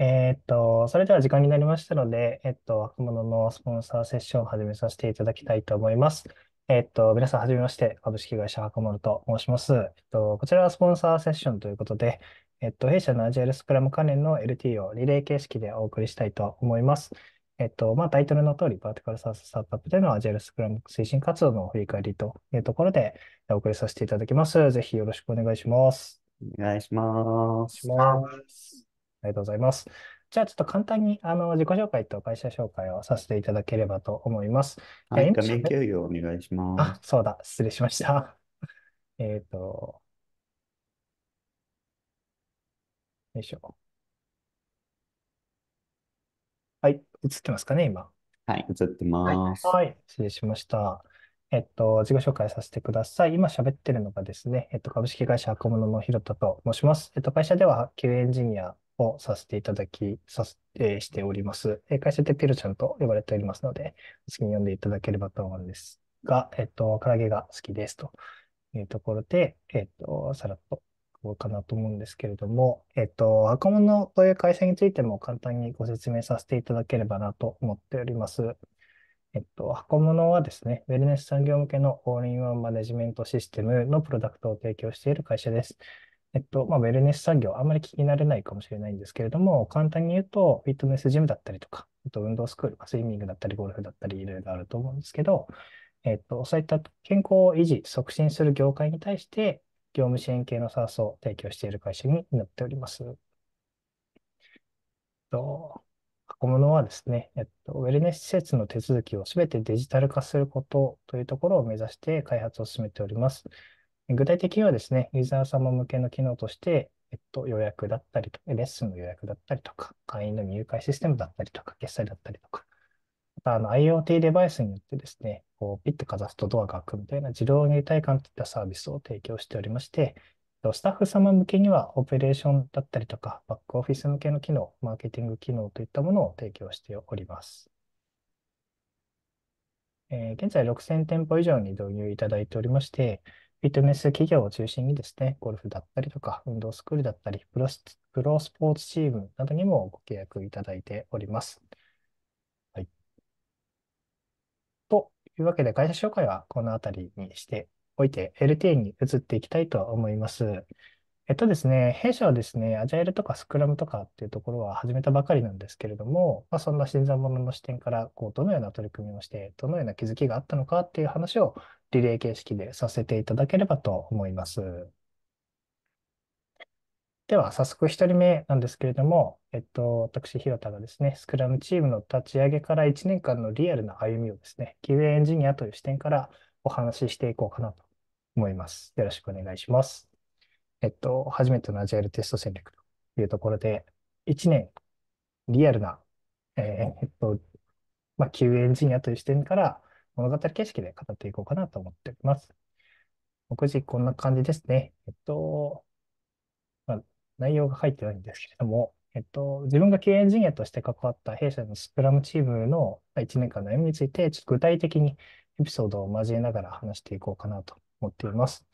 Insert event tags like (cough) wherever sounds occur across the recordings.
えーっと、それでは時間になりましたので、えっと、若者のスポンサーセッションを始めさせていただきたいと思います。えっと、皆さん、はじめまして、株式会社若者と申します。えっと、こちらはスポンサーセッションということで、えっと、弊社のアジャイルスクラム関連の LT をリレー形式でお送りしたいと思います。えっと、まあ、タイトルの通り、バーティカルサーススタートアップでのアジャイルスクラム推進活動の振り返りというところでお送りさせていただきます。ぜひよろしくお願いします。お願いします。お願いします。りがとうございます。じゃあ、ちょっと簡単にあの自己紹介と会社紹介をさせていただければと思います。はい、画面共有お願いします。あ、そうだ、失礼しました。(laughs) えっと、よいしょ。はい、映ってますかね、今。はい、映ってます。はい、はい、失礼しました。えっと、自己紹介させてください。今喋ってるのがですね、えっと、株式会社アコモノの広田と申します。えっと、会社では旧エンジニアをさせていただき、させ、えー、しております。えー、会社でペルちゃんと呼ばれておりますので、次に読んでいただければと思うんですが、えっ、ー、と、唐揚げが好きですというところで、えっ、ー、と、さらっとこうかなと思うんですけれども、えっと、箱物という会社についても簡単にご説明させていただければなと思っております。えっと、箱物はですね、ウェルネス産業向けのオールインワンマネジメントシステムのプロダクトを提供している会社です。えっと、まあ、ウェルネス産業、あんまり聞き慣れないかもしれないんですけれども、簡単に言うと、フィットネスジムだったりとか、あと運動スクール、スイミングだったり、ゴルフだったり、いろいろあると思うんですけど、えっと、そういった健康を維持、促進する業界に対して、業務支援系のサースを提供している会社になっております。と、箱物はですね、えっと、ウェルネス施設の手続きをすべてデジタル化することというところを目指して開発を進めております。具体的にはですね、ユーザー様向けの機能として、えっと、予約だったりとか、レッスンの予約だったりとか、会員の入会システムだったりとか、決済だったりとか、またあの IoT デバイスによってですね、こうピッてかざすとドアが開くみたいな自動入退感といったサービスを提供しておりまして、スタッフ様向けにはオペレーションだったりとか、バックオフィス向けの機能、マーケティング機能といったものを提供しております。えー、現在6000店舗以上に導入いただいておりまして、フィットネス企業を中心にですね、ゴルフだったりとか、運動スクールだったり、プロスプロスポーツチームなどにもご契約いただいております。はい。というわけで、会社紹介はこのあたりにしておいて、LTA に移っていきたいと思います。えっとですね、弊社はですね、アジャイルとかスクラムとかっていうところは始めたばかりなんですけれども、まあ、そんな新参者の視点から、こう、どのような取り組みをして、どのような気づきがあったのかっていう話をリレー形式でさせていただければと思います。では、早速1人目なんですけれども、えっと、私、広田がですね、スクラムチームの立ち上げから1年間のリアルな歩みをですね、QA エンジニアという視点からお話ししていこうかなと思います。よろしくお願いします。えっと、初めてのアジャイルテスト戦略というところで、1年、リアルな、えー、っと、まあ、q エンジニアという視点から物語形式で語っていこうかなと思っております。目次、こんな感じですね。えっと、まあ、内容が入ってないんですけれども、えっと、自分が旧エンジニアとして関わった弊社のスクラムチームの1年間の歩みについて、ちょっと具体的にエピソードを交えながら話していこうかなと思っています。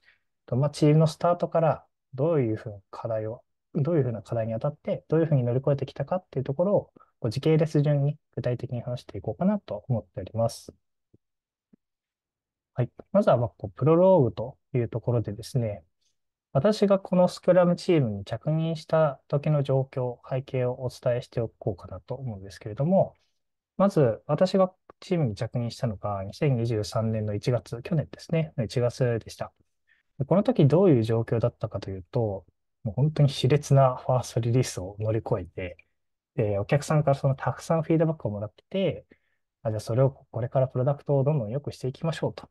とまあ、チームのスタートからどういうふうな課題を、どういうふうな課題に当たって、どういうふうに乗り越えてきたかっていうところを、こう時系列順に具体的に話していこうかなと思っております。はい。まずは、プロローグというところでですね、私がこのスクラムチームに着任した時の状況、背景をお伝えしておこうかなと思うんですけれども、まず私がチームに着任したのが2023年の1月、去年ですね、1月でした。でこの時どういう状況だったかというと、もう本当に熾烈なファーストリリースを乗り越えて、で、お客さんからそのたくさんフィードバックをもらってて、あ、じゃあそれをこれからプロダクトをどんどん良くしていきましょうと。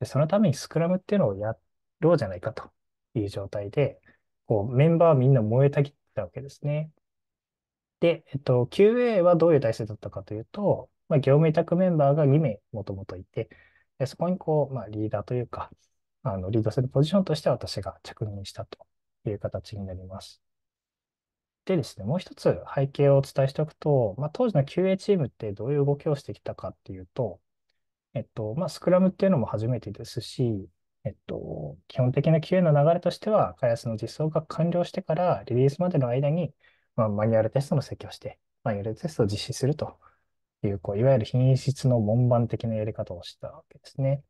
で、そのためにスクラムっていうのをやろうじゃないかという状態で、こうメンバーみんな燃えたぎったわけですね。で、えっと、QA はどういう体制だったかというと、まあ、業務委託メンバーが2名もともといて、でそこにこう、まあ、リーダーというか、あのリードするポジションとして私が着任したという形になります。でですね、もう一つ背景をお伝えしておくと、まあ、当時の QA チームってどういう動きをしてきたかっていうと、えっと、まあ、スクラムっていうのも初めてですし、えっと、基本的な QA の流れとしては、開発の実装が完了してからリリースまでの間に、まあ、マニュアルテストの設計をして、マニュアルテストを実施するという、こういわゆる品質の門番的なやり方をしたわけですね。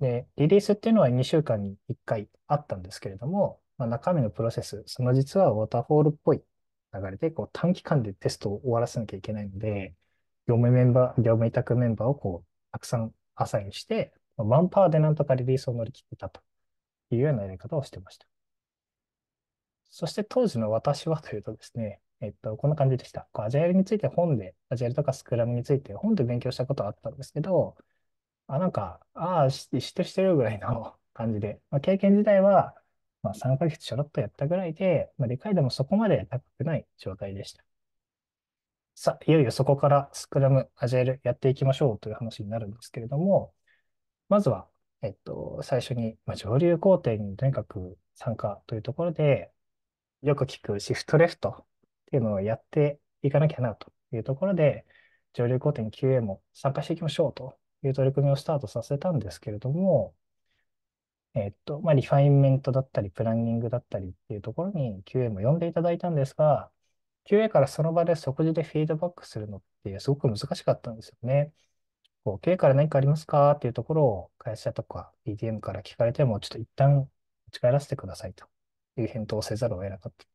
で、リリースっていうのは2週間に1回あったんですけれども、まあ、中身のプロセス、その実はウォーターフォールっぽい流れで、こう短期間でテストを終わらせなきゃいけないので、業務メンバー、業務委託メンバーをこう、たくさんアサインして、ワンパーでなんとかリリースを乗り切ってたというようなやり方をしてました。そして当時の私はというとですね、えっと、こんな感じでした。アジャイルについて本で、アジャイルとかスクラムについて本で勉強したことはあったんですけど、あ、なんか、ああ、嫉妬してるてるぐらいの (laughs) 感じで、まあ、経験自体は、まあ、3ヶ月ちょろっとやったぐらいで、まあ、理解度もそこまで高くない状態でした。さあ、いよいよそこからスクラム、アジャイルやっていきましょうという話になるんですけれども、まずは、えっと、最初に、まあ、上流工程にとにかく参加というところで、よく聞くシフトレフトっていうのをやっていかなきゃなというところで、上流工程に QA も参加していきましょうという取り組みをスタートさせたんですけれども、えっと、まあ、リファインメントだったり、プランニングだったりっていうところに QA も呼んでいただいたんですが、QA からその場で即時でフィードバックするのってすごく難しかったんですよね。こう、経営から何かありますかっていうところを会社とか PTM から聞かれても、ちょっと一旦持ち帰らせてくださいという返答をせざるを得なかった。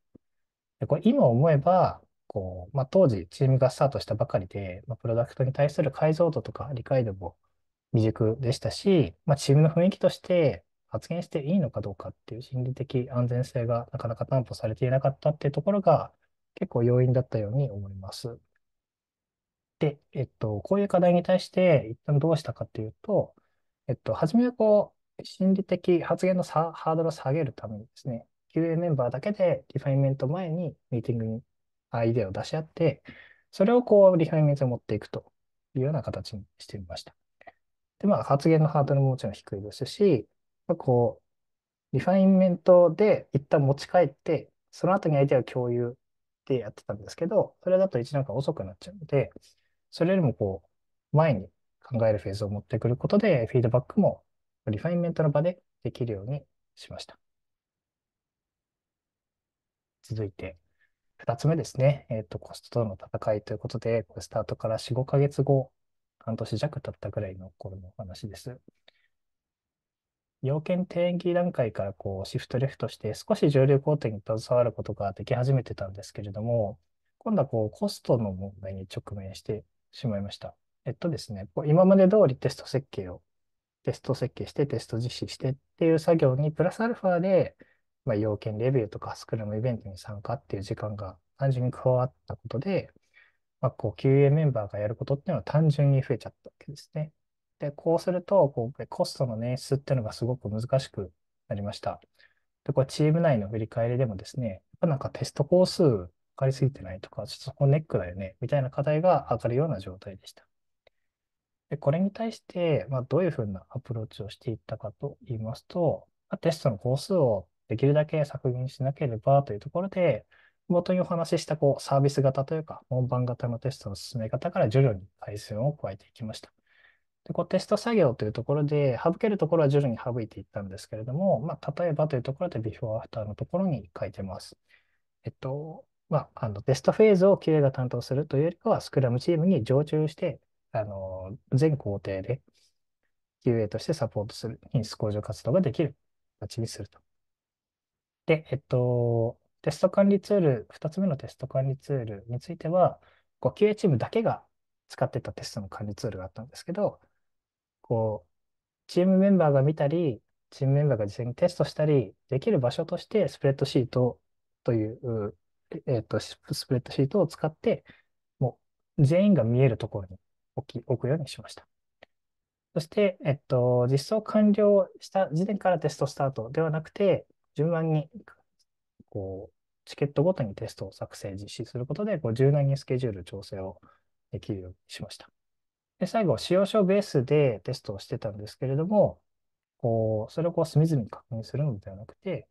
でこれ今思えば、構、まあ、当時チームがスタートしたばかりで、まあ、プロダクトに対する解像度とか理解度も未熟でしたし、まあ、チームの雰囲気として発言していいのかどうかっていう心理的安全性がなかなか担保されていなかったっていうところが結構要因だったように思います。で、えっと、こういう課題に対して一旦どうしたかっていうと、えっと、初めはこう、心理的発言のハードルを下げるためにですね、QA メンバーだけでリファインメント前にミーティングにアイデアを出し合って、それをこう、リファインメントに持っていくというような形にしてみました。で、まあ、発言のハードルももちろん低いですし、まあ、こう、リファインメントで一旦持ち帰って、その後にアイデアを共有でやってたんですけど、それだと一段階遅くなっちゃうので、それよりもこう、前に考えるフェーズを持ってくることで、フィードバックもリファインメントの場でできるようにしました。続いて、2つ目ですね、えっ、ー、と、コストとの戦いということで、これスタートから4、5ヶ月後、半年弱経ったぐらいの頃の話です。要件定義段階からこうシフトレフトして少し重量工程に携わることができ始めてたんですけれども、今度はこうコストの問題に直面してしまいました。えっとですね、こう今まで通りテスト設計を、テスト設計してテスト実施してっていう作業にプラスアルファでまあ、要件レビューとかスクラムイベントに参加っていう時間が単純に加わったことで、まあ、こう QA メンバーがやることっていうのは単純に増えちゃったわけですね。で、こうすると、こうコストの捻出っていうのがすごく難しくなりました。で、これチーム内の振り返りでもですね、やっぱなんかテスト工数分かりすぎてないとか、ちょっとそこネックだよね、みたいな課題が上がるような状態でした。で、これに対して、まあ、どういうふうなアプローチをしていったかと言いますと、まあ、テストの工数をできるだけ削減しなければというところで、元にお話ししたこうサービス型というか、門番型のテストの進め方から徐々に改善を加えていきました。でこうテスト作業というところで、省けるところは徐々に省いていったんですけれども、まあ、例えばというところで、ビフォーアフターのところに書いてます。えっと、まあ、あのテストフェーズを QA が担当するというよりかは、スクラムチームに常駐して、あの全工程で QA としてサポートする、品質向上活動ができる形にすると。で、えっと、テスト管理ツール、2つ目のテスト管理ツールについては、QA チームだけが使ってたテストの管理ツールがあったんですけど、こう、チームメンバーが見たり、チームメンバーが実際にテストしたり、できる場所としてスプレッドシートという、えっと、スプレッドシートを使って、もう全員が見えるところに置き置くようにしました。そして、えっと、実装完了した時点からテストスタートではなくて、順番に、こう、チケットごとにテストを作成、実施することで、こう柔軟にスケジュール調整をできるようにしました。で最後、使用書ベースでテストをしてたんですけれども、こうそれをこう隅々確認するのではなくて、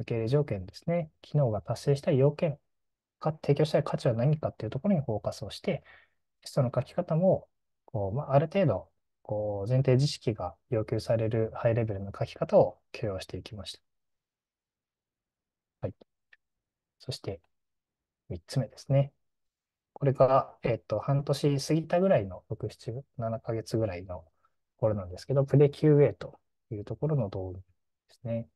受け入れ条件ですね、機能が達成したい要件、か提供したい価値は何かっていうところにフォーカスをして、テストの書き方もこう、まあ、ある程度こう前提知識が要求されるハイレベルの書き方を許容していきました。はい。そして、3つ目ですね。これが、えっと、半年過ぎたぐらいの、6、7、7ヶ月ぐらいの頃なんですけど、プレ QA というところの導入ですね。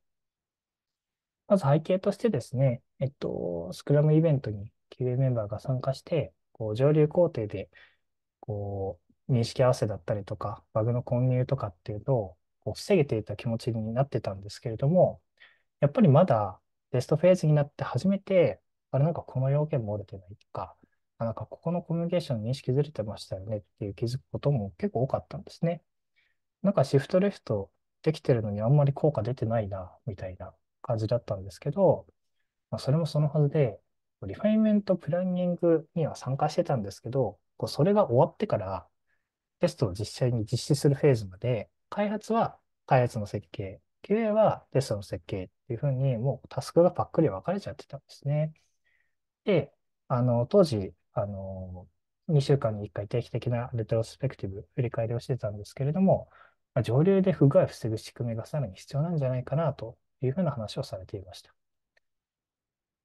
まず背景としてですね、えっと、スクラムイベントに QA メンバーが参加して、こう上流工程で、こう、認識合わせだったりとか、バグの混入とかっていうのをこう防げていた気持ちになってたんですけれども、やっぱりまだテストフェーズになって初めて、あれなんかこの要件漏れてないとか、なんかここのコミュニケーション認識ずれてましたよねっていう気づくことも結構多かったんですね。なんかシフトレフトできてるのにあんまり効果出てないな、みたいな感じだったんですけど、まあ、それもそのはずで、リファイメントプランニングには参加してたんですけど、こうそれが終わってからテストを実際に実施するフェーズまで、開発は開発の設計、QA はテストの設計っていうふうに、もうタスクがパックリ分かれちゃってたんですね。で、あの、当時、あの、2週間に1回定期的なレトロスペクティブ、振り返りをしてたんですけれども、上流で不具合を防ぐ仕組みがさらに必要なんじゃないかなというふうな話をされていました。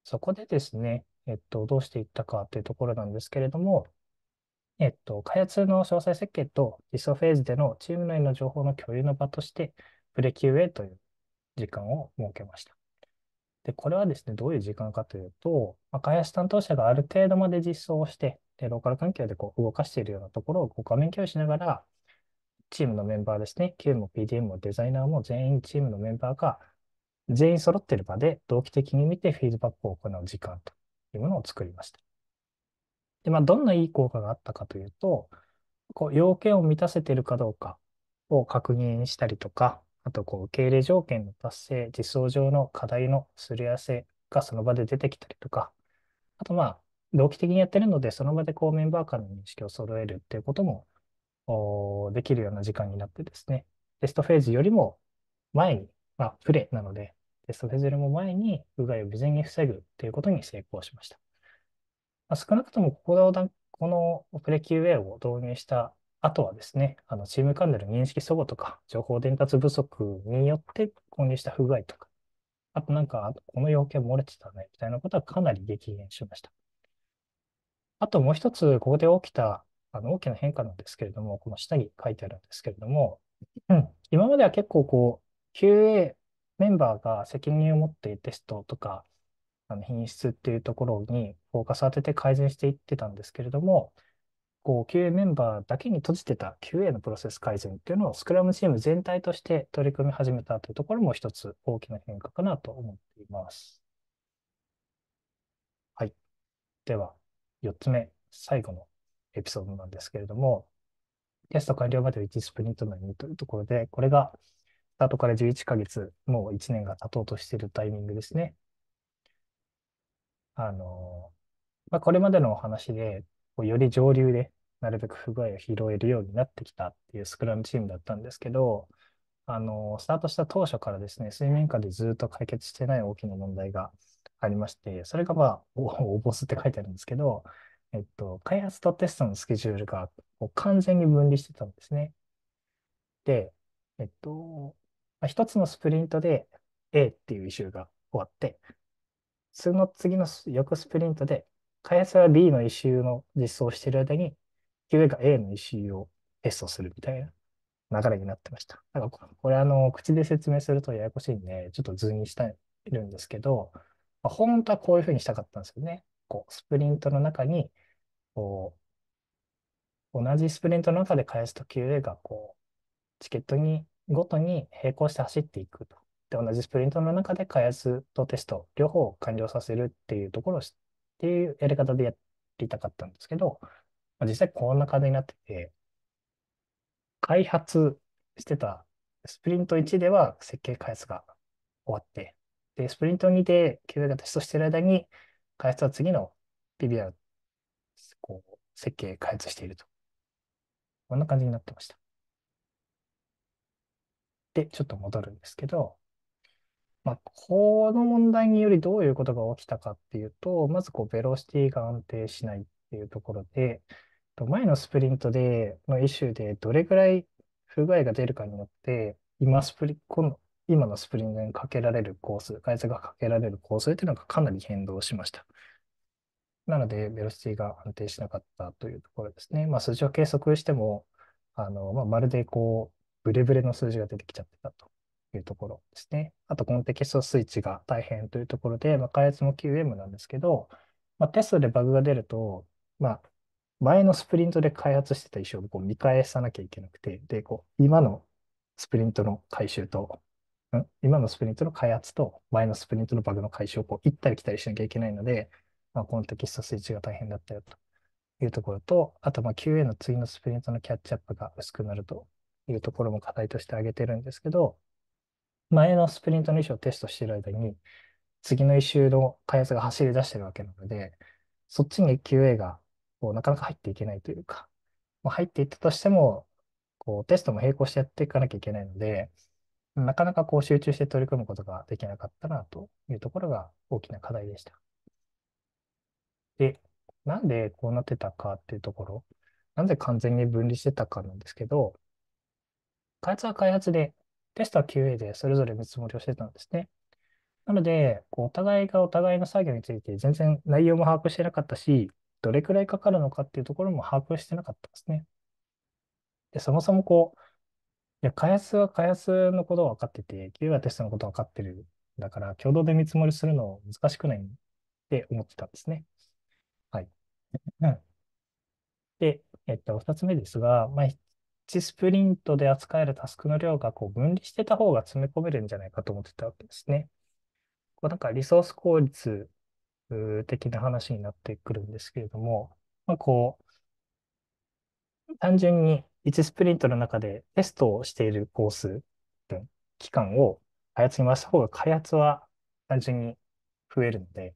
そこでですね、えっと、どうしていったかというところなんですけれども、えっと、開発の詳細設計と実装フェーズでのチーム内の情報の共有の場として、プレキューエという時間を設けました。で、これはですね、どういう時間かというと、まあ、開発担当者がある程度まで実装をして、で、ローカル環境でこう動かしているようなところをこう画面共有しながら、チームのメンバーですね、q も PDM もデザイナーも全員チームのメンバーが全員揃っている場で同期的に見てフィードバックを行う時間というものを作りました。で、まあ、どんないい効果があったかというと、こう要件を満たせているかどうかを確認したりとか、あとこう受け入れ条件の達成、実装上の課題のすり合わせがその場で出てきたりとか、あとまあ、同期的にやってるので、その場でこうメンバー間の認識を揃えるっていうこともできるような時間になってですね、テストフェーズよりも前に、まあ、プレなので、テストフェーズよりも前に不具合を未然に防ぐということに成功しました。まあ、少なくともここの、このプレ QA を導入したあとはですね、あのチームンでの認識阻害とか、情報伝達不足によって購入した不具合とか、あとなんか、この要件漏れてたね、みたいなことはかなり激減しました。あともう一つ、ここで起きたあの大きな変化なんですけれども、この下に書いてあるんですけれども、うん、今までは結構こう、QA メンバーが責任を持ってテストとか、あの品質っていうところにフォーカス当てて改善していってたんですけれども、こう QA メンバーだけに閉じてた QA のプロセス改善っていうのをスクラムチーム全体として取り組み始めたというところも一つ大きな変化かなと思っています。はい。では、4つ目、最後のエピソードなんですけれども、テスト完了まで1スプリントの2というところで、これがスタートから11ヶ月、もう1年が経とうとしているタイミングですね。あの、まあ、これまでのお話で、こうより上流でなるべく不具合を拾えるようになってきたっていうスクラムチームだったんですけど、あの、スタートした当初からですね、水面下でずっと解決してない大きな問題がありまして、それがまあ、応募すって書いてあるんですけど、えっと、開発とテストのスケジュールが完全に分離してたんですね。で、えっと、一つのスプリントで A っていうイシューが終わって、その次の翌スプリントで開発は B の一周の実装をしている間に、QA が A の一周をテストするみたいな流れになってました。なんかこれ、あの、口で説明するとややこしいんで、ちょっと図にしたいるんですけど、まあ、本当はこういうふうにしたかったんですよね。こう、スプリントの中に、こう、同じスプリントの中で開発と QA が、こう、チケットに、ごとに並行して走っていくと。で、同じスプリントの中で開発とテスト、両方を完了させるっていうところをしっていうやり方でやりたかったんですけど、まあ、実際こんな感じになってて、開発してたスプリント1では設計開発が終わって、で、スプリント2で QA がテスしてる間に、開発は次の p b r をこう設計、開発していると。こんな感じになってました。で、ちょっと戻るんですけど、まあ、この問題によりどういうことが起きたかっていうと、まずこうベロシティが安定しないっていうところで、と前のスプリントでのイシューでどれぐらい不具合が出るかによって、今スプリ、この今のスプリントにかけられる工数、外数がかけられる工数っていうのがかなり変動しました。なので、ベロシティが安定しなかったというところですね。まあ、数字を計測しても、あのまあ、まるでこう、ブレブレの数字が出てきちゃってたと。というところですね。あと、コンテキストスイッチが大変というところで、まあ、開発も QM なんですけど、まあ、テストでバグが出ると、まあ、前のスプリントで開発してた衣装をこう見返さなきゃいけなくて、で、こう、今のスプリントの回収と、ん今のスプリントの開発と、前のスプリントのバグの解消をこう行ったり来たりしなきゃいけないので、まあ、コテキストスイッチが大変だったよというところと、あと、ま QA の次のスプリントのキャッチアップが薄くなるというところも課題として挙げてるんですけど、前のスプリントの衣装をテストしている間に、次の一周の開発が走り出してるわけなので、そっちに QA がこうなかなか入っていけないというか、まあ、入っていったとしても、こうテストも並行してやっていかなきゃいけないので、なかなかこう集中して取り組むことができなかったなというところが大きな課題でした。で、なんでこうなってたかっていうところ、なぜ完全に分離してたかなんですけど、開発は開発でテストは QA でそれぞれ見積もりをしてたんですね。なので、こうお互いがお互いの作業について全然内容も把握してなかったし、どれくらいかかるのかっていうところも把握してなかったんですね。で、そもそもこう、いや、開発は開発のことを分かってて、QA はテストのことを分かってる。だから、共同で見積もりするの難しくないって思ってたんですね。はい。で、えっと、二つ目ですが、まあ、1スプリントで扱えるタスクの量がこう分離してた方が詰め込めるんじゃないかと思ってたわけですね。こうなんかリソース効率的な話になってくるんですけれども、まあ、こう、単純に1スプリントの中でテストをしているコース、期間を開発に回した方が開発は単純に増えるので、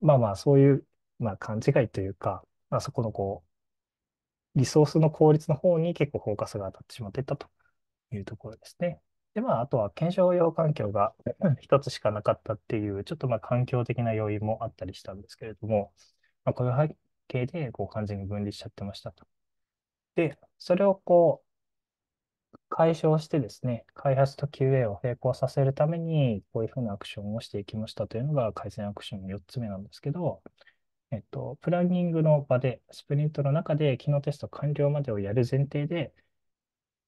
まあまあそういう、まあ、勘違いというか、まあ、そこのこリソースの効率の方に結構フォーカスが当たってしまっていたというところですね。で、まあ、あとは検証用環境が (coughs) 一つしかなかったっていう、ちょっとまあ環境的な要因もあったりしたんですけれども、まあ、こういう背景でこう完全に分離しちゃってましたと。で、それをこう解消してですね、開発と QA を並行させるために、こういうふうなアクションをしていきましたというのが改善アクションの4つ目なんですけど、えっと、プランニングの場で、スプリントの中で機能テスト完了までをやる前提で、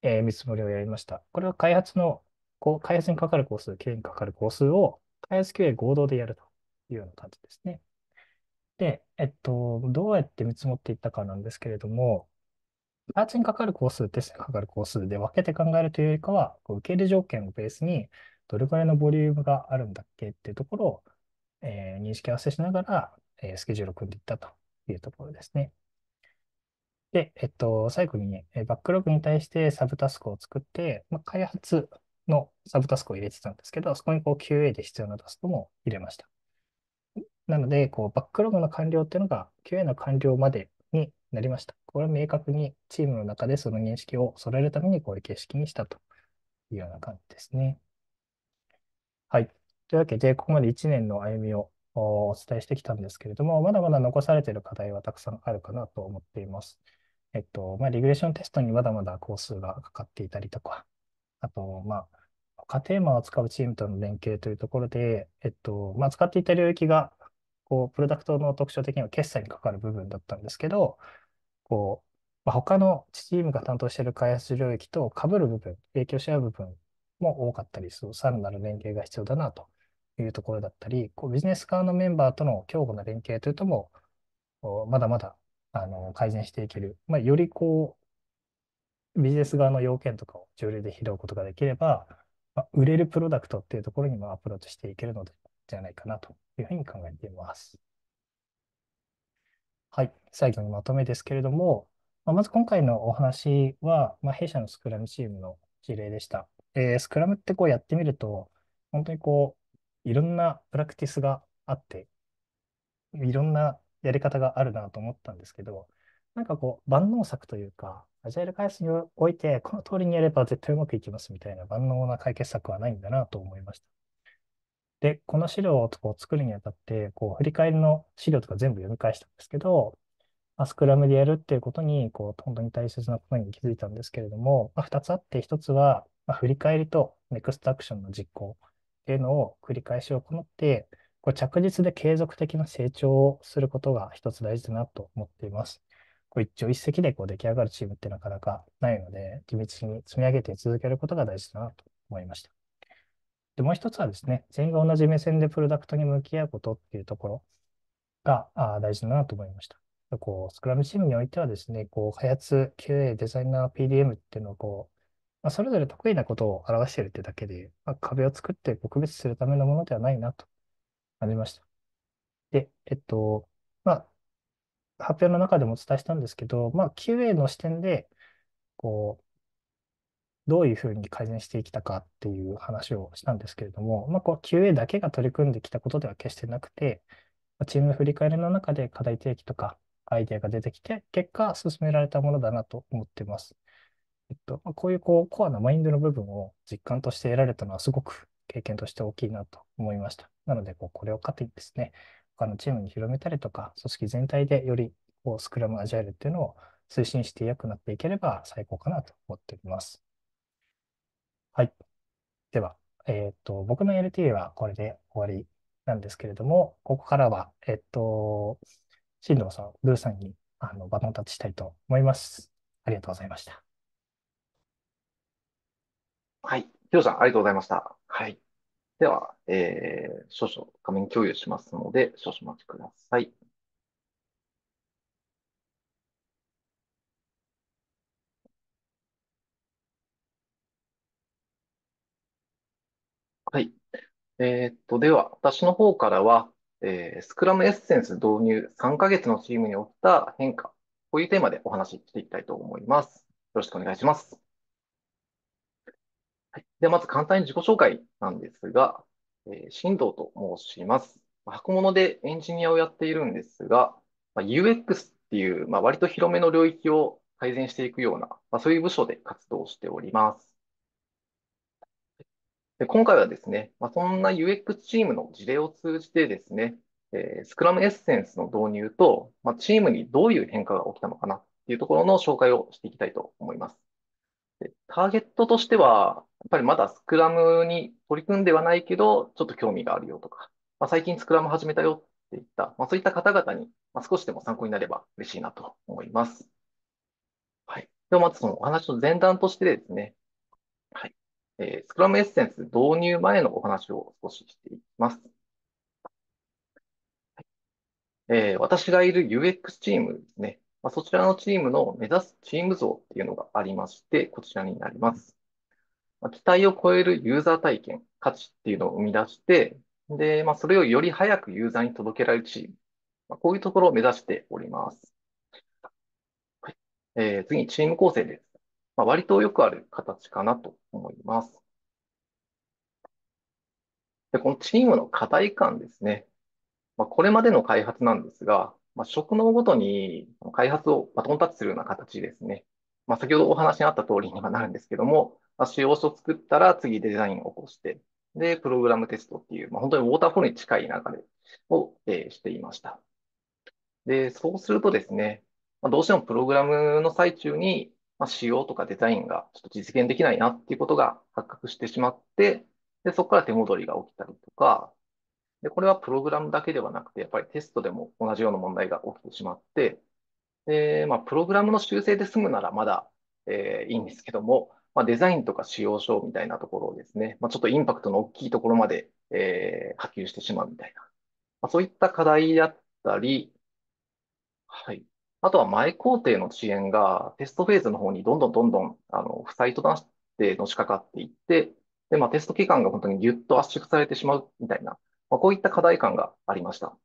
えー見積もりをやりました。これは開発の、こう開発にかかる工数、経営にかかる工数を開発経営合同でやるというような感じですね。で、えっと、どうやって見積もっていったかなんですけれども、開発にかかる工数、テストにかかる工数で分けて考えるというよりかは、こう受け入れ条件をベースに、どれくらいのボリュームがあるんだっけっていうところを、えー認識合わせしながら、えー、スケジュールを組んでいったというところですね。で、えっと、最後にね、バックログに対してサブタスクを作って、まあ、開発のサブタスクを入れてたんですけど、そこにこう QA で必要なタスクも入れました。なので、こうバックログの完了っていうのが QA の完了までになりました。これは明確にチームの中でその認識を揃えるためにこういう形式にしたというような感じですね。はい。というわけで、ここまで1年の歩みをお伝えしてきたんですけれども、まだまだ残されている課題はたくさんあるかなと思っています。えっと、まあ、リグレーションテストにまだまだ工数がかかっていたりとか、あと、まあ、他テーマを使うチームとの連携というところで、えっと、まあ、使っていた領域が、こう、プロダクトの特徴的には決済にかかる部分だったんですけど、こう、まあ、他のチームが担当している開発領域と被る部分、影響し合う部分も多かったりする、さらなる連携が必要だなというところだったり、こうビジネス側のメンバーとの強固な連携というとも、まだまだあの改善していける、まあ、よりこう、ビジネス側の要件とかを条例で拾うことができれば、まあ、売れるプロダクトっていうところにもアプローチしていけるのでじゃないかなというふうに考えています。はい、最後にまとめですけれども、まあ、まず今回のお話は、まあ、弊社のスクラムチームの事例でした。えー、スクラムってこうやってみると、本当にこいろんなプラクティスがあって、いろんなやり方があるなと思ったんですけど、なんかこう、万能策というか、アジャイル開発において、この通りにやれば絶対うまくいきますみたいな万能な解決策はないんだなと思いました。で、この資料をこう作るにあたって、こう、振り返りの資料とか全部読み返したんですけど、まあ、スクラムでやるっていうことに、こう、本当に大切なことに気づいたんですけれども、まあ、2つあって、1つは、まあ、振り返りとネクストアクションの実行。っていうのを繰り返し行って、こう着実で継続的な成長をすることが一つ大事だなと思っています。こう一朝一夕でこう出来上がるチームってなかなかないので、地道に積み上げて続けることが大事だなと思いました。で、もう一つはですね、全員が同じ目線でプロダクトに向き合うことっていうところが大事だなと思いました。こうスクラムチームにおいてはですね、こう開発、QA、デザイナー、PDM っていうのをこうまあ、それぞれ得意なことを表しているってだけで、まあ、壁を作って特別するためのものではないなと感じました。で、えっと、まあ、発表の中でもお伝えしたんですけど、まあ、QA の視点で、こう、どういうふうに改善してきたかっていう話をしたんですけれども、まあ、こ QA だけが取り組んできたことでは決してなくて、チームの振り返りの中で課題提起とかアイデアが出てきて、結果進められたものだなと思っています。えっと、まこういうこうコアなマインドの部分を実感として得られたのはすごく経験として大きいなと思いました。なので、こうこれを糧にですね、他のチームに広めたりとか、組織全体でよりこうスクラムアジャイルっていうのを推進して良くなっていければ最高かなと思っております。はい。では、えっ、と、僕の LTA はこれで終わりなんですけれども、ここからは、えっ、と、新藤さん、ルーさんにあのバトンタッチしたいと思います。ありがとうございました。はい。ヒロさん、ありがとうございました。はい。では、えー、少々画面共有しますので、少々お待ちください。はい。えーっと、では、私の方からは、えー、スクラムエッセンス導入3ヶ月のチームに起きた変化、こういうテーマでお話ししていきたいと思います。よろしくお願いします。でまず簡単に自己紹介なんですが、えー、新藤と申します。箱物でエンジニアをやっているんですが、まあ、UX っていう、まあ、割と広めの領域を改善していくような、まあ、そういう部署で活動しております。で今回はですね、まあ、そんな UX チームの事例を通じてですね、えー、スクラムエッセンスの導入と、まあ、チームにどういう変化が起きたのかなっていうところの紹介をしていきたいと思います。でターゲットとしては、やっぱりまだスクラムに取り組んではないけど、ちょっと興味があるよとか、まあ、最近スクラム始めたよって言った、まあ、そういった方々に、まあ、少しでも参考になれば嬉しいなと思います。はい。では、まずそのお話の前段としてですね、はい。えー、スクラムエッセンス導入前のお話を少ししていきます。えー、私がいる UX チームですね。まあ、そちらのチームの目指すチーム像っていうのがありまして、こちらになります。まあ、期待を超えるユーザー体験、価値っていうのを生み出して、で、まあ、それをより早くユーザーに届けられるチーム。まあ、こういうところを目指しております。はい、えー、次にチーム構成です。まあ、割とよくある形かなと思います。で、このチームの課題感ですね。まあ、これまでの開発なんですが、まあ、職能ごとに開発を、まあ、トンタッチするような形ですね。まあ、先ほどお話にあった通りにはなるんですけども、まあ、使用書作ったら次デザインを起こして、で、プログラムテストっていう、まあ、本当にウォーターフォールに近い流れを、えー、していました。で、そうするとですね、まあ、どうしてもプログラムの最中に、まあ、仕様とかデザインがちょっと実現できないなっていうことが発覚してしまって、で、そこから手戻りが起きたりとか、で、これはプログラムだけではなくて、やっぱりテストでも同じような問題が起きてしまって、で、まあ、プログラムの修正で済むならまだ、えー、いいんですけども、まあ、デザインとか仕様書みたいなところをですね、まあ、ちょっとインパクトの大きいところまで、えー、波及してしまうみたいな、まあ、そういった課題だったり、はい。あとは前工程の遅延がテストフェーズの方にどんどんどんどん、あの、負債となってのしかかっていって、で、まあ、テスト期間が本当にぎゅっと圧縮されてしまうみたいな、まあ、こういった課題感がありました。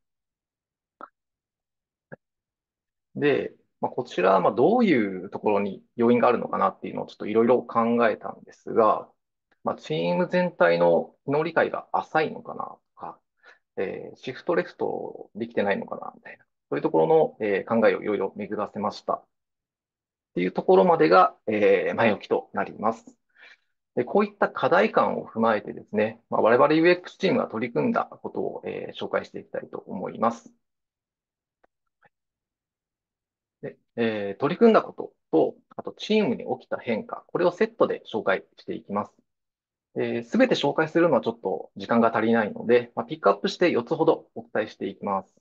で、まあ、こちら、まあ、どういうところに要因があるのかなっていうのをちょっといろいろ考えたんですが、まあ、チーム全体の機能理解が浅いのかなとか、えー、シフトレフトできてないのかなみたいな、そういうところの、えー、考えをいろいろ巡らせました。っていうところまでが、えー、前置きとなります。で、こういった課題感を踏まえてですね、まあ、我々 UX チームが取り組んだことを、えー、紹介していきたいと思います。でえー、取り組んだことと、あとチームに起きた変化、これをセットで紹介していきます。す、えべ、て紹介するのはちょっと時間が足りないので、まあ、ピックアップして4つほどお伝えしていきます。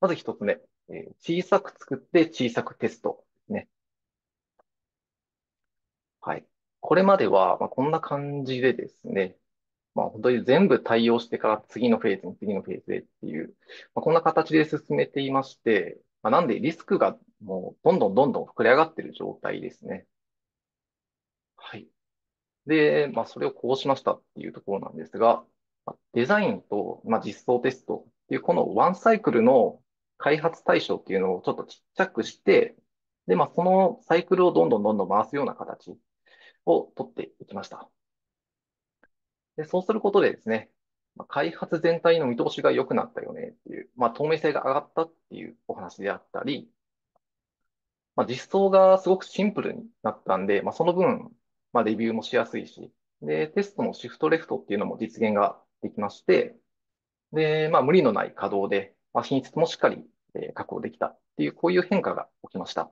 まず1つ目、えー、小さく作って小さくテストはい。これまでは、まあ、こんな感じでですね、まあ、本当に全部対応してから次のフェーズに次のフェーズへっていう、まあ、こんな形で進めていまして、まあ、なんでリスクがもうどんどんどんどん膨れ上がっている状態ですね。はい。で、まあ、それをこうしましたっていうところなんですが、まデザインと、まあ、実装テストっていうこのワンサイクルの開発対象っていうのをちょっとちっちゃくして、で、まあ、そのサイクルをどんどんどんどん回すような形を取っていきました。で、そうすることでですね、ま開発全体の見通しが良くなったよねっていう、まあ、透明性が上がったっていうお話であったり、まあ、実装がすごくシンプルになったんで、まあ、その分、まあ、レビューもしやすいし、で、テストのシフトレフトっていうのも実現ができまして、で、まあ、無理のない稼働で、まあ、品質もしっかり確保できたっていう、こういう変化が起きました。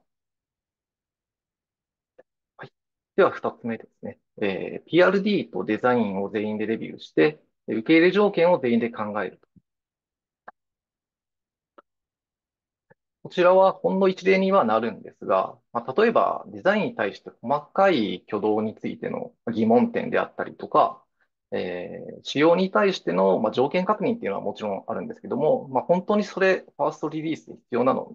では2つ目ですね。えー、PRD とデザインを全員でレビューして、受け入れ条件を全員で考えるこちらはほんの一例にはなるんですが、まあ、例えばデザインに対して細かい挙動についての疑問点であったりとか、えー、使用に対しての、まあ、条件確認っていうのはもちろんあるんですけども、まあ、本当にそれ、ファーストリリースで必要なの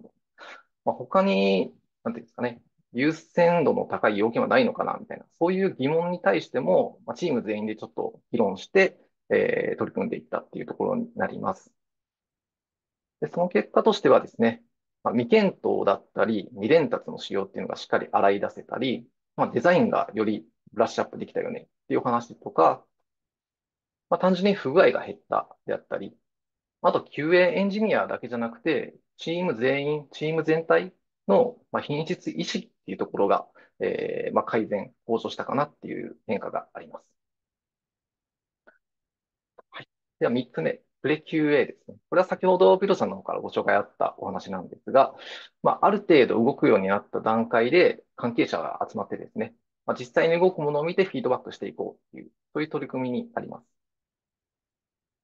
まあ、他に、なんていうんですかね、優先度の高い要件はないのかなみたいな、そういう疑問に対しても、まあ、チーム全員でちょっと議論して、えー、取り組んでいったっていうところになります。でその結果としてはですね、まあ、未検討だったり、未伝達の仕様っていうのがしっかり洗い出せたり、まあ、デザインがよりブラッシュアップできたよねっていう話とか、まあ、単純に不具合が減ったであったり、あと QA エンジニアだけじゃなくて、チーム全員、チーム全体の品質意識っていうところが、えー、まあ、改善、向上したかなっていう変化があります。はい。では3つ目、プレ QA ですね。これは先ほどビロさんの方からご紹介あったお話なんですが、まあ、ある程度動くようになった段階で関係者が集まってですね、まあ、実際に動くものを見てフィードバックしていこうという、そういう取り組みになります。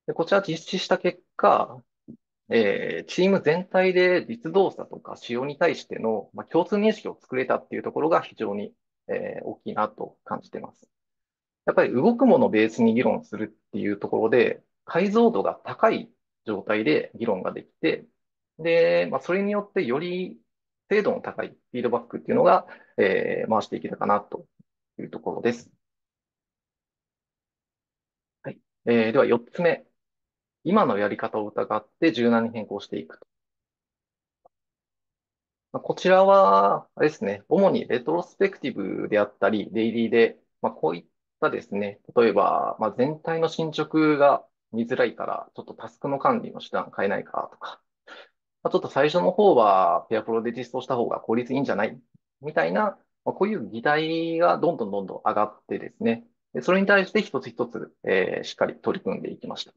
でこちら実施した結果、えー、チーム全体で実動作とか仕様に対しての、まあ、共通認識を作れたっていうところが非常に、えー、大きいなと感じてます。やっぱり動くものをベースに議論するっていうところで、解像度が高い状態で議論ができて、で、まあ、それによってより精度の高いフィードバックっていうのが、えー、回していけたかなというところです。はい。えー、では4つ目今のやり方を疑って柔軟に変更していくと。まあこちらは、あれですね、主にレトロスペクティブであったり、デイリーで、まあ、こういったですね、例えば、まあ、全体の進捗が見づらいから、ちょっとタスクの管理の手段変えないかとか、まあ、ちょっと最初の方はペアプロで実装した方が効率いいんじゃないみたいな、まあ、こういう議題がどんどんどんどん上がってですね、でそれに対して一つ一つ、えーしっかり取り組んでいきました。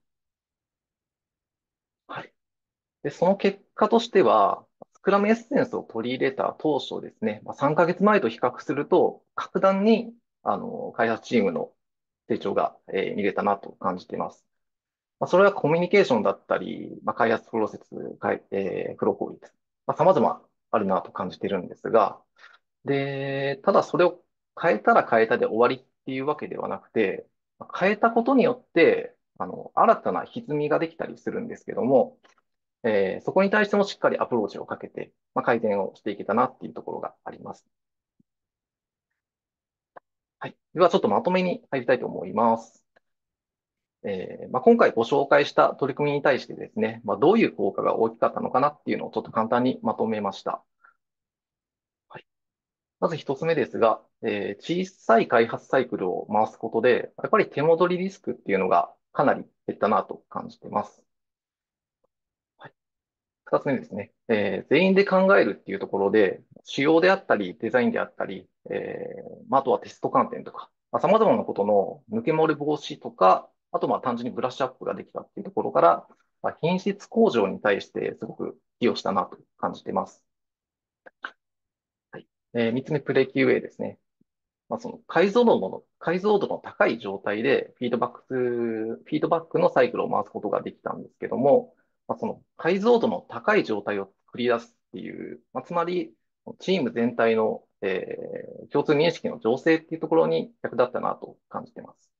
で、その結果としては、スクラムエッセンスを取り入れた当初ですね、まあ、3ヶ月前と比較すると、格段にあの開発チームの成長が、えー、見れたなと感じています。まあ、それはコミュニケーションだったり、まあ、開発プロセス、えー、プローリーです。まあ、様々あるなと感じているんですが、で、ただそれを変えたら変えたで終わりっていうわけではなくて、変えたことによって、あの、新たな歪みができたりするんですけども、えー、そこに対してもしっかりアプローチをかけて、まあ、改善をしていけたなっていうところがあります。はい。では、ちょっとまとめに入りたいと思います。えー、まあ、今回ご紹介した取り組みに対してですね、まあ、どういう効果が大きかったのかなっていうのをちょっと簡単にまとめました。はい、まず一つ目ですが、えー、小さい開発サイクルを回すことで、やっぱり手戻りリスクっていうのがかなり減ったなと感じています。二つ目ですね、えー、全員で考えるっていうところで、仕様であったり、デザインであったり、えー、まあ、あとはテスト観点とか、まあ、様々なことの抜け漏れ防止とか、あとまあ単純にブラッシュアップができたっていうところから、まあ、品質向上に対してすごく寄与したなと感じています。はい。えー、三つ目、プレイ QA ですね。まあ、その解像度の、解像度の高い状態でフィードバック、フィードバックのサイクルを回すことができたんですけども、まあ、その解像度の高い状態を作り出すっていう、まあ、つまり、チーム全体の、えー、共通認識の醸成っていうところに役立ったなと感じています。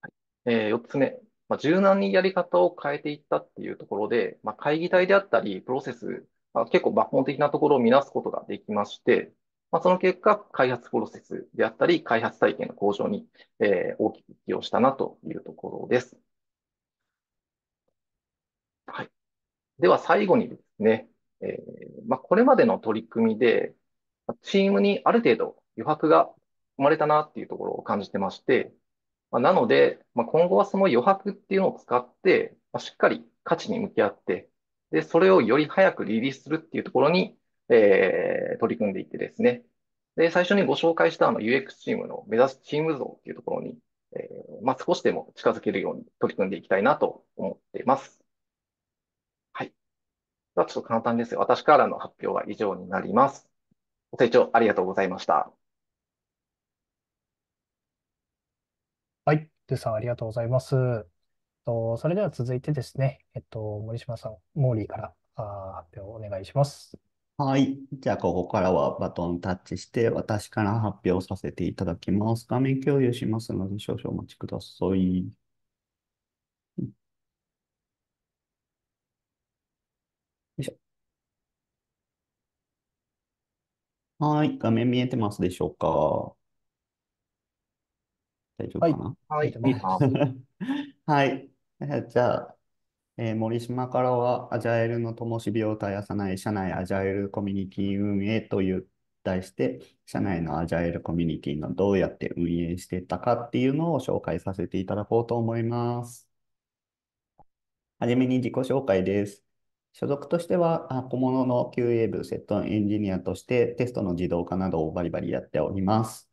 はい、えー、4つ目、まあ、柔軟にやり方を変えていったっていうところで、まあ、会議体であったり、プロセス、まあ、結構抜本的なところを見なすことができまして、まあ、その結果、開発プロセスであったり、開発体験の向上に、えー、大きく寄与したなというところです。では最後にですね、えー、まあ、これまでの取り組みで、チームにある程度余白が生まれたなっていうところを感じてまして、まあ、なので、まあ、今後はその余白っていうのを使って、ましっかり価値に向き合って、で、それをより早くリリースするっていうところに、えー、取り組んでいってですね。で、最初にご紹介したあの UX チームの目指すチーム像っていうところに、えー、まあ、少しでも近づけるように取り組んでいきたいなと思っています。でちょっと簡単ですが、私からの発表は以上になります。ご清聴ありがとうございました。はい。ルさん、ありがとうございます。と、それでは続いてですね、えっと、森島さん、モーリーからあ発表をお願いします。はい。じゃあ、ここからはバトンタッチして、私から発表させていただきます。画面共有しますので、少々お待ちください。はい、画面見えてますでしょうか大丈夫かなはい。見えてます。はい。え (laughs) じゃあ、えー森島からは、アジャイルの灯火を絶やさない社内アジャイルコミュニティ運営という題して、社内のアジャイルコミュニティのどうやって運営してたかっていうのを紹介させていただこうと思います。はじめに自己紹介です。所属としては、小物の QA 部セットエンジニアとしてテストの自動化などをバリバリやっております。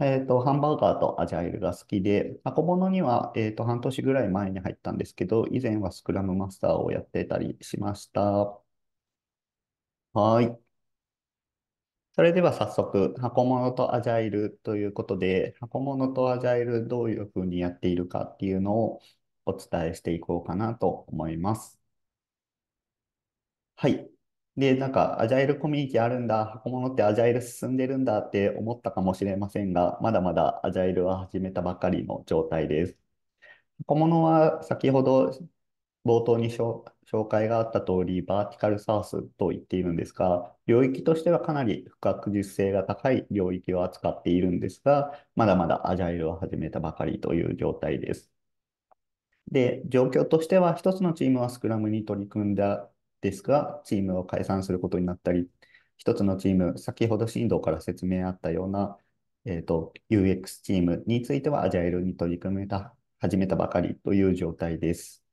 えっ、ー、と、ハンバーガーとアジャイルが好きで、小物には、えっ、ー、と、半年ぐらい前に入ったんですけど、以前はスクラムマスターをやってたりしました。はい。それでは早速、箱物とアジャイルということで、箱物とアジャイルどういうふうにやっているかっていうのをお伝えしていこうかなと思います。はい。で、なんか、アジャイルコミュニティあるんだ、箱物ってアジャイル進んでるんだって思ったかもしれませんが、まだまだアジャイルは始めたばかりの状態です。箱物は先ほど冒頭に紹介があった通り、バーティカルサウスと言っているんですが、領域としてはかなり不確実性が高い領域を扱っているんですが、まだまだアジャイルを始めたばかりという状態です。で、状況としては、一つのチームはスクラムに取り組んだですが、チームを解散することになったり、一つのチーム、先ほど進藤から説明あったような、えーと、と UX チームについては、アジャイルに取り組めた、始めたばかりという状態です。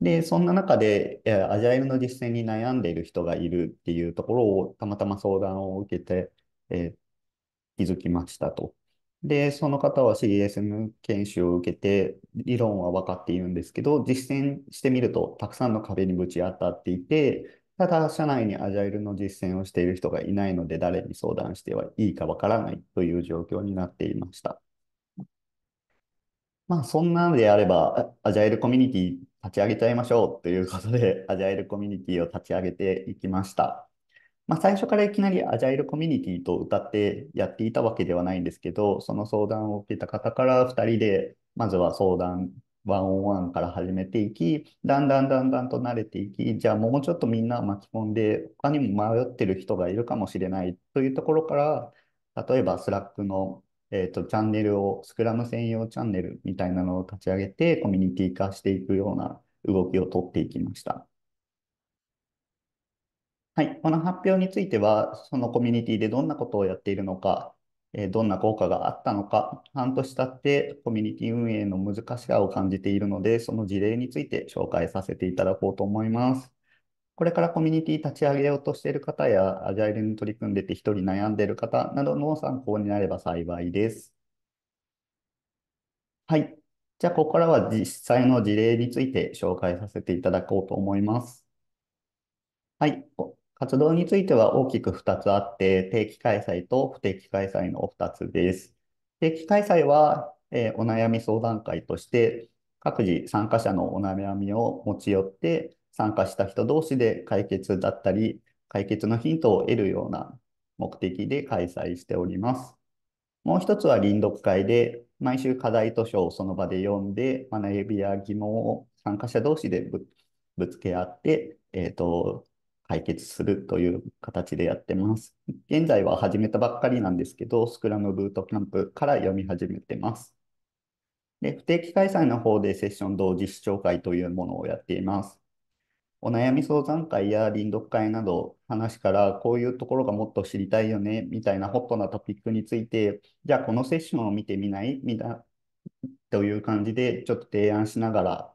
で、そんな中で、アジャイルの実践に悩んでいる人がいるっていうところを、たまたま相談を受けて、えー、気づきましたと。で、その方は CSM 研修を受けて、理論は分かっているんですけど、実践してみると、たくさんの壁にぶち当たっていて、ただ、社内にアジャイルの実践をしている人がいないので、誰に相談してはいいか分からないという状況になっていました。まあ、そんなのであれば、アジャイルコミュニティ立ち上げちゃいましょうということで、アジャイルコミュニティを立ち上げていきました。まあ、最初からいきなりアジャイルコミュニティと歌ってやっていたわけではないんですけど、その相談を受けた方から2人で、まずは相談、ワンオンワンから始めていき、だんだんだんだんと慣れていき、じゃあもうちょっとみんな巻き込んで、他にも迷ってる人がいるかもしれないというところから、例えばスラックの、えーと、とチャンネルを、スクラム専用チャンネルみたいなのを立ち上げて、コミュニティ化していくような動きをとっていきました。はい、この発表については、そのコミュニティでどんなことをやっているのか、えどんな効果があったのか、半年経ってコミュニティ運営の難しさを感じているので、その事例について紹介させていただこうと思います。これからコミュニティ立ち上げようとしている方や、アジャイルに取り組んでて一人悩んでいる方などの参考になれば幸いです。はい。じゃあ、ここからは実際の事例について紹介させていただこうと思います。はい。活動については大きく2つあって、定期開催と不定期開催の2つです。定期開催は、えー、お悩み相談会として、各自参加者のお悩みを持ち寄って、参加した人同士で解決だったり、解決のヒントを得るような目的で開催しております。もう1つは臨読会で、毎週課題図書をその場で読んで、学びや疑問を参加者同士でぶつけ合って、えーと、解決するという形でやってます。現在は始めたばっかりなんですけど、スクラムブートキャンプから読み始めてます。で、不定期開催の方でセッション同時視聴会というものをやっています。お悩み相談会や臨読会など話からこういうところがもっと知りたいよねみたいなホットなトピックについてじゃあこのセッションを見てみないみたという感じでちょっと提案しながら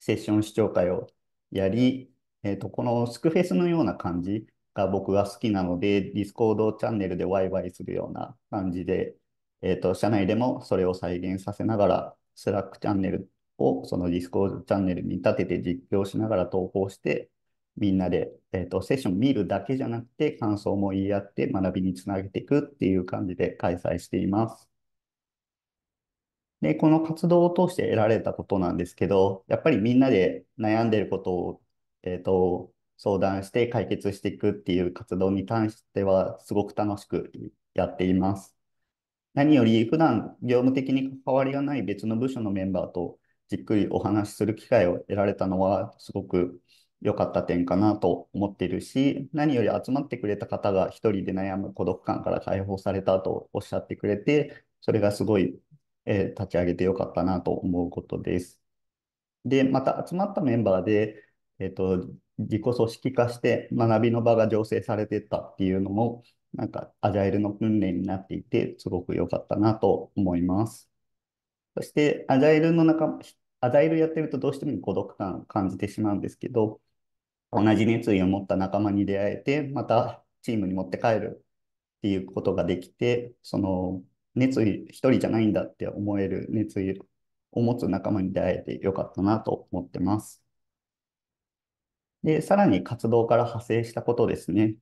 セッション視聴会をやりえっ、ー、と、このスクフェスのような感じが僕は好きなので、ディスコードチャンネルでワイワイするような感じで、えっ、ー、と、社内でもそれを再現させながら、スラックチャンネルをそのディスコードチャンネルに立てて実況しながら投稿して、みんなで、えっ、ー、と、セッション見るだけじゃなくて、感想も言い合って学びにつなげていくっていう感じで開催しています。で、この活動を通して得られたことなんですけど、やっぱりみんなで悩んでることをえっ、ー、と、相談して解決していくっていう活動に関しては、すごく楽しくやっています。何より普段業務的に関わりがない別の部署のメンバーとじっくりお話しする機会を得られたのはすごく良かった点かなと思っているし、何より集まってくれた方が一人で悩む孤独感から解放されたとおっしゃってくれて、それがすごい、えー、立ち上げて良かったなと思うことです。で、また集まったメンバーでえっと、自己組織化して学びの場が醸成されてったっていうのも、なんかアジャイルの訓練になっていて、すごく良かったなと思います。そして、アジャイルの中、アジャイルやってるとどうしても孤独感を感じてしまうんですけど、同じ熱意を持った仲間に出会えて、またチームに持って帰るっていうことができて、その熱意、一人じゃないんだって思える熱意を持つ仲間に出会えて良かったなと思ってます。で、さらに活動から派生したことですね。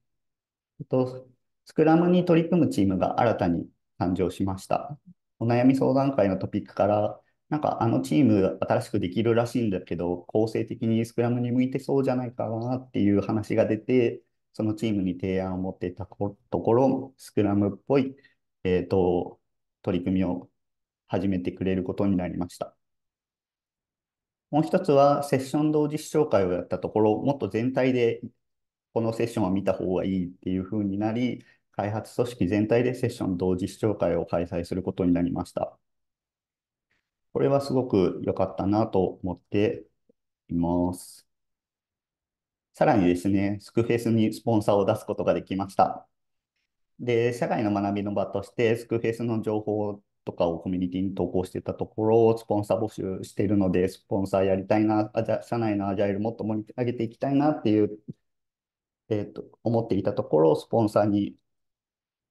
とスクラムに取り組むチームが新たに誕生しました。お悩み相談会のトピックから、なんかあのチーム新しくできるらしいんだけど、構成的にスクラムに向いてそうじゃないかなっていう話が出て、そのチームに提案を持っていたところ、スクラムっぽい、えーと取り組みを始めてくれることになりました。もう一つは、セッション同時視聴会をやったところ、もっと全体でこのセッションは見た方がいいっていう風になり、開発組織全体でセッション同時視聴会を開催することになりました。これはすごく良かったなと思っています。さらにですね、スクフェスにスポンサーを出すことができました。で、社外の学びの場として、スクフェスの情報とかをコミュニティに投稿してたところをスポンサー募集しているので、スポンサーやりたいな、社内のアジャイルもっと盛り上げていきたいなっていう、えっ、ー、と、思っていたところ、をスポンサーに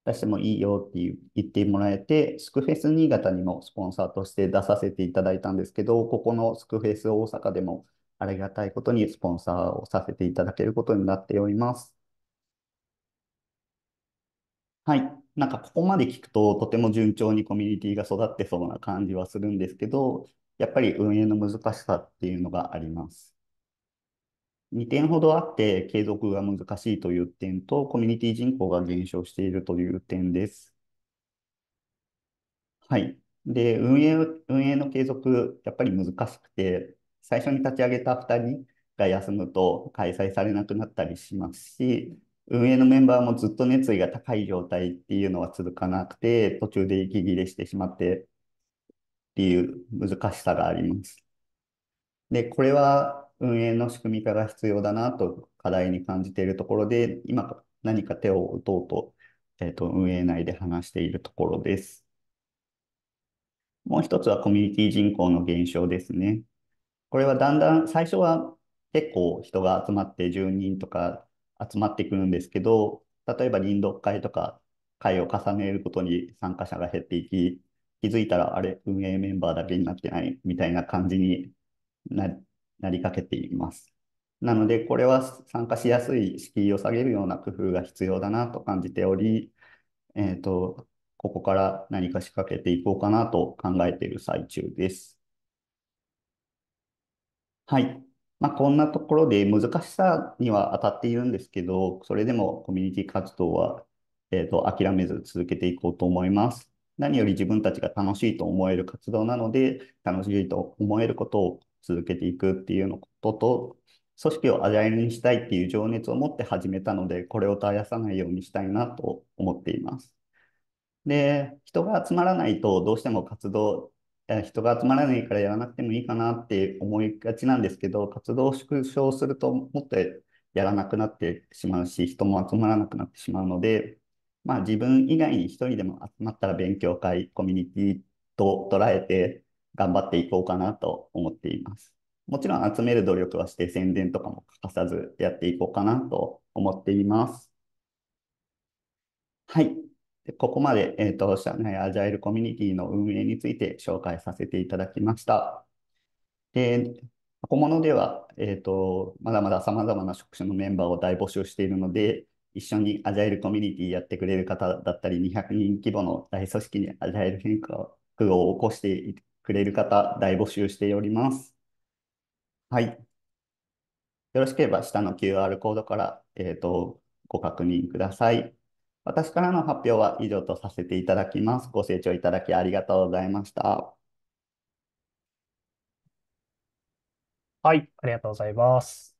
出してもいいよっていう言ってもらえて、スクフェス新潟にもスポンサーとして出させていただいたんですけど、ここのスクフェス大阪でもありがたいことにスポンサーをさせていただけることになっております。はい。なんかここまで聞くと、とても順調にコミュニティが育ってそうな感じはするんですけど、やっぱり運営の難しさっていうのがあります。2点ほどあって、継続が難しいという点と、コミュニティ人口が減少しているという点です。はい。で、運営、運営の継続、やっぱり難しくて、最初に立ち上げた2人が休むと開催されなくなったりしますし、運営のメンバーもずっと熱意が高い状態っていうのは続かなくて、途中で息切れしてしまってっていう難しさがあります。で、これは運営の仕組み化が必要だなと課題に感じているところで、今何か手を打とうと、えっ、ー、と、運営内で話しているところです。もう一つはコミュニティ人口の減少ですね。これはだんだん最初は結構人が集まって10人とか集まってくるんですけど、例えば林読会とか会を重ねることに参加者が減っていき、気づいたらあれ、運営メンバーだけになってないみたいな感じになりかけています。なので、これは参加しやすい敷居を下げるような工夫が必要だなと感じており、えっ、ー、と、ここから何か仕掛けていこうかなと考えている最中です。はい。まあ、こんなところで難しさには当たっているんですけど、それでもコミュニティ活動は、えーと、諦めず続けていこうと思います。何より自分たちが楽しいと思える活動なので、楽しいと思えることを続けていくっていうのことと、組織をアジャイルにしたいっていう情熱を持って始めたので、これを絶やさないようにしたいなと思っています。で、人が集まらないとどうしても活動人が集まらないからやらなくてもいいかなって思いがちなんですけど、活動を縮小するともっとやらなくなってしまうし、人も集まらなくなってしまうので、まあ、自分以外に一人でも集まったら勉強会、コミュニティと捉えて頑張っていこうかなと思っています。もちろん集める努力はして宣伝とかも欠かさずやっていこうかなと思っています。はい。でここまで、えーと、社内アジャイルコミュニティの運営について紹介させていただきました。で小物では、えーと、まだまだ様々な職種のメンバーを大募集しているので、一緒にアジャイルコミュニティやってくれる方だったり、200人規模の大組織にアジャイル変革を起こしてくれる方、大募集しております。はい。よろしければ下の QR コードから、えーとご確認ください。私からの発表は以上とさせていただきます。ご清聴いただきありがとうございました。はい、ありがとうございます。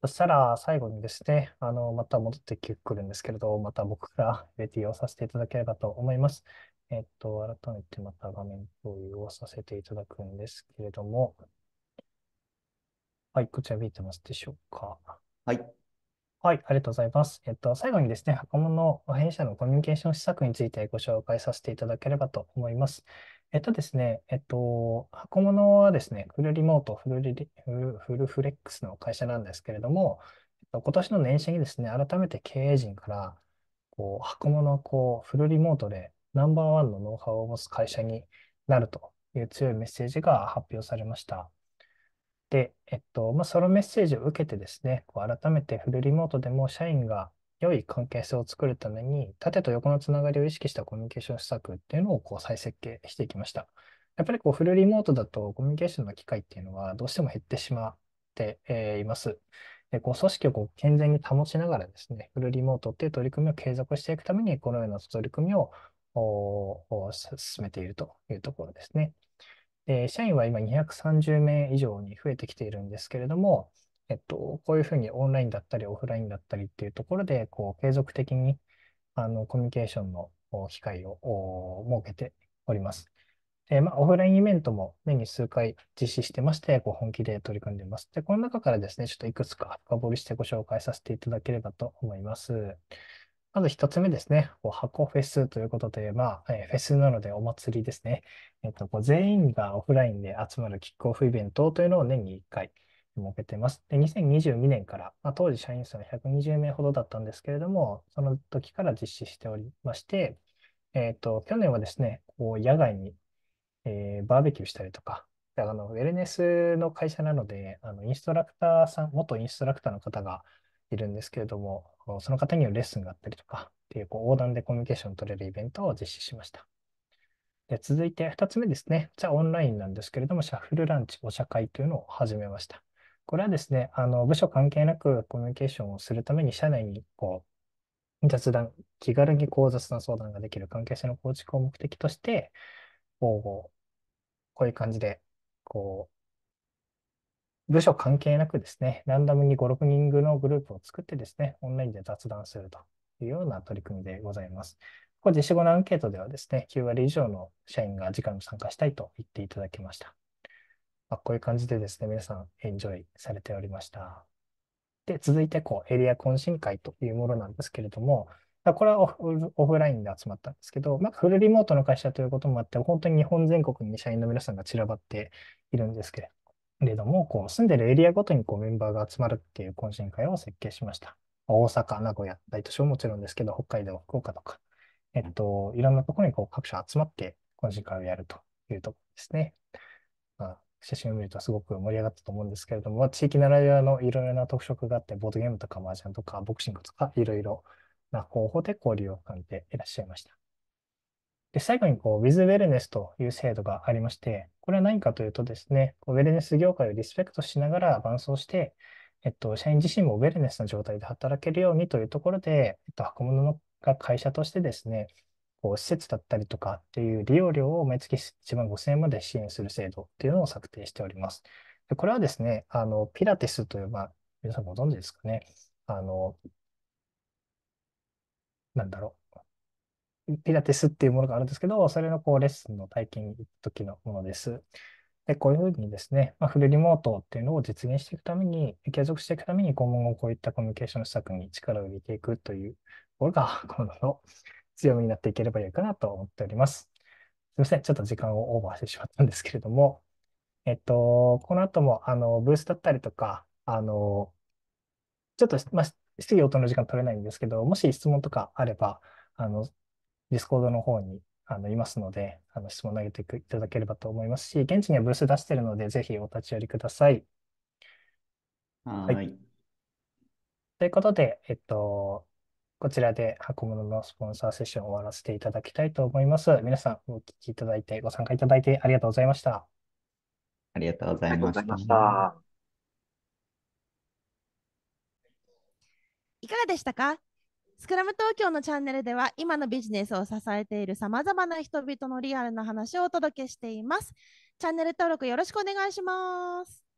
そしたら最後にですね、あの、また戻ってくるんですけれど、また僕がレティをさせていただければと思います。えっと、改めてまた画面共有をさせていただくんですけれども、はい、こちら見えてますでしょうか。はい。はい、ありがとうございます。えっと、最後にですね、若者の弊社のコミュニケーション施策についてご紹介させていただければと思います。えっとですね、えっと、箱物はですね、フルリモート、フルリリ、フルフルフレックスの会社なんですけれども、えっと、今年の年始にですね、改めて経営陣から、こう、箱物はこう、フルリモートでナンバーワンのノウハウを持つ会社になるという強いメッセージが発表されました。で、えっと、まあ、そのメッセージを受けてですね、こう改めてフルリモートでも社員が良い関係性を作るために、縦と横のつながりを意識したコミュニケーション施策っていうのをこう再設計していきました。やっぱりこうフルリモートだとコミュニケーションの機会っていうのはどうしても減ってしまっています。でこう組織をこう健全に保ちながらですね、フルリモートっていう取り組みを継続していくために、このような取り組みを進めているというところですね。で、社員は今230名以上に増えてきているんですけれども、えっと、こういうふうにオンラインだったりオフラインだったりっていうところで、こう、継続的にあのコミュニケーションの機会を設けております。で、まあ、オフラインイベントも年に数回実施してまして、こう本気で取り組んでいます。で、この中からですね、ちょっといくつか深掘りしてご紹介させていただければと思います。まず一つ目ですね、箱フェスということで、まあ、えー、フェスなのでお祭りですね。えっと、全員がオフラインで集まるキックオフイベントというのを年に1回設けてます。で、2022年から、まあ、当時社員数は120名ほどだったんですけれども、その時から実施しておりまして、えっと、去年はですね、こう野外に、えー、バーベキューしたりとか、あのウェルネスの会社なので、あのインストラクターさん、元インストラクターの方がいるんですけれども、その方にはレッスンがあったりとか、っていうこう横断でコミュニケーションを取れるイベントを実施しました。で続いて2つ目ですね。じゃあオンラインなんですけれども、シャッフルランチ、お茶会というのを始めました。これはですね、あの部署関係なくコミュニケーションをするために、社内にこう雑談、気軽にこう雑な相談ができる関係性の構築を目的として、こうこういう感じでこう部署関係なくですね、ランダムに5、6人のグループを作ってですね、オンラインで雑談するというような取り組みでございます。ここ実施後のアンケートではですね、9割以上の社員が間に参加したいと言っていただきました。まあ、こういう感じでですね、皆さんエンジョイされておりました。で、続いてこうエリア懇親会というものなんですけれども、これはオフラインで集まったんですけど、まあ、フルリモートの会社ということもあって、本当に日本全国に社員の皆さんが散らばっているんですけれれども、こう住んでるエリアごとにこうメンバーが集まるっていう懇親会を設計しました。大阪、名古屋、大都市はもちろんですけど、北海道、福岡とか、えっと、いろんなところにこう各社集まって懇親会をやるというところですね。まあ、写真を見るとすごく盛り上がったと思うんですけれども、地域ならではのいろいろな特色があって、ボードゲームとか麻雀とかボクシングとかいろいろな方法で交流を深めていらっしゃいました。で、最後にこう、With Wellness という制度がありまして、これは何かというとですね、ウェルネス業界をリスペクトしながら伴走して、えっと、社員自身もウェルネスな状態で働けるようにというところで、えっと、箱物が会社としてですね、こう施設だったりとかっていう利用料を毎月1万5000円まで支援する制度っていうのを策定しております。でこれはですね、あの、ピラティスという、まあ、皆さんご存知ですかね。あの、なんだろう。ピラティスっていうものがあるんですけど、それのこうレッスンの体験時のものです。で、こういうふうにですね、まあ、フルリモートっていうのを実現していくために、継続していくために、今後こういったコミュニケーション施策に力を入れていくというところが、(laughs) 今後の強みになっていければいいかなと思っております。すみません、ちょっと時間をオーバーしてしまったんですけれども、えっと、この後も、あの、ブースだったりとか、あの、ちょっと、まあ、質疑応答の時間取れないんですけど、もし質問とかあれば、あの、ディスコードの方にあのいますので、あの質問投げていただければと思いますし、現地にはブース出しているので、ぜひお立ち寄りください。はいはい、ということで、えっと、こちらで箱物のスポンサーセッションを終わらせていただきたいと思います。皆さん、お聞きいただいて、ご参加いただいてありがとうございました。ありがとうございました。いかがでしたかスクラム東京のチャンネルでは今のビジネスを支えているさまざまな人々のリアルな話をお届けしています。チャンネル登録よろしくお願いします。